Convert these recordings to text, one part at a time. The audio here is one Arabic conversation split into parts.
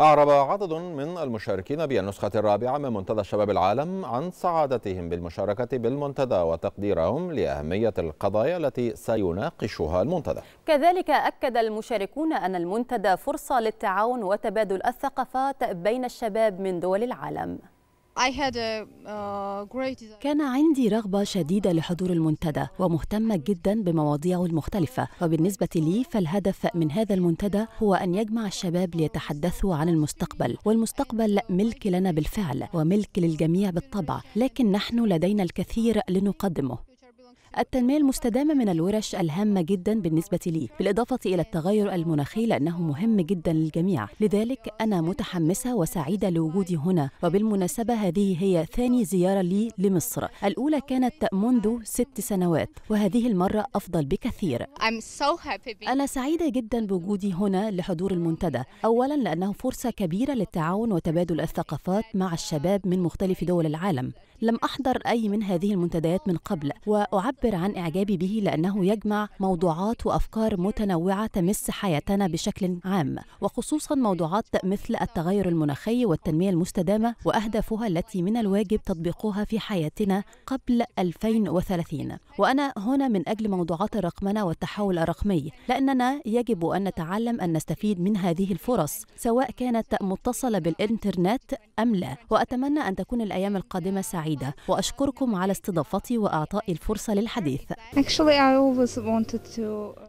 أعرب عدد من المشاركين بالنسخة الرابعة من منتدى شباب العالم عن سعادتهم بالمشاركة بالمنتدى وتقديرهم لأهمية القضايا التي سيناقشها المنتدى كذلك أكد المشاركون أن المنتدى فرصة للتعاون وتبادل الثقافات بين الشباب من دول العالم Uh, كان عندي رغبة شديدة لحضور المنتدى ومهتمة جدا بمواضيعه المختلفة وبالنسبة لي فالهدف من هذا المنتدى هو أن يجمع الشباب ليتحدثوا عن المستقبل والمستقبل ملك لنا بالفعل وملك للجميع بالطبع لكن نحن لدينا الكثير لنقدمه التنمية المستدامة من الورش الهامة جدا بالنسبة لي بالإضافة إلى التغير المناخي لأنه مهم جدا للجميع لذلك أنا متحمسة وسعيدة لوجودي هنا وبالمناسبة هذه هي ثاني زيارة لي لمصر الأولى كانت منذ ست سنوات وهذه المرة أفضل بكثير أنا سعيدة جدا بوجودي هنا لحضور المنتدى أولا لأنه فرصة كبيرة للتعاون وتبادل الثقافات مع الشباب من مختلف دول العالم لم أحضر أي من هذه المنتديات من قبل وأعبر أعبر عن إعجابي به لأنه يجمع موضوعات وأفكار متنوعة تمس حياتنا بشكل عام وخصوصا موضوعات مثل التغير المناخي والتنمية المستدامة وأهدافها التي من الواجب تطبيقها في حياتنا قبل 2030 وأنا هنا من أجل موضوعات الرقمنة والتحول الرقمي لأننا يجب أن نتعلم أن نستفيد من هذه الفرص سواء كانت متصلة بالإنترنت أم لا وأتمنى أن تكون الأيام القادمة سعيدة وأشكركم على استضافتي وأعطائي الفرصة للحديث الحديث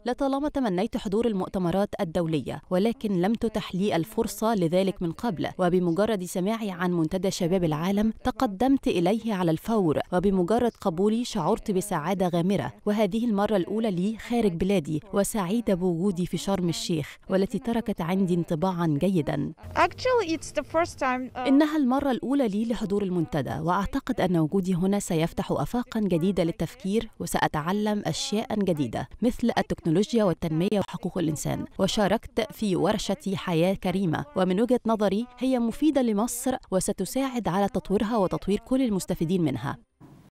لطالما تمنيت حضور المؤتمرات الدولية ولكن لم تتح لي الفرصة لذلك من قبل وبمجرد سماعي عن منتدى شباب العالم تقدمت إليه على الفور وبمجرد قبولي شعرت بسعادة غامرة وهذه المرة الأولى لي خارج بلادي وسعيدة بوجودي في شرم الشيخ والتي تركت عندي انطباعا جيدا uh- إنها المرة الأولى لي لحضور المنتدى وأعتقد أن وجودي هنا سيفتح آفاقا جديدة للتفكير وسأتعلم أشياء جديدة مثل التكنولوجيا والتنمية وحقوق الإنسان وشاركت في ورشة حياة كريمة ومن وجهة نظري هي مفيدة لمصر وستساعد على تطويرها وتطوير كل المستفيدين منها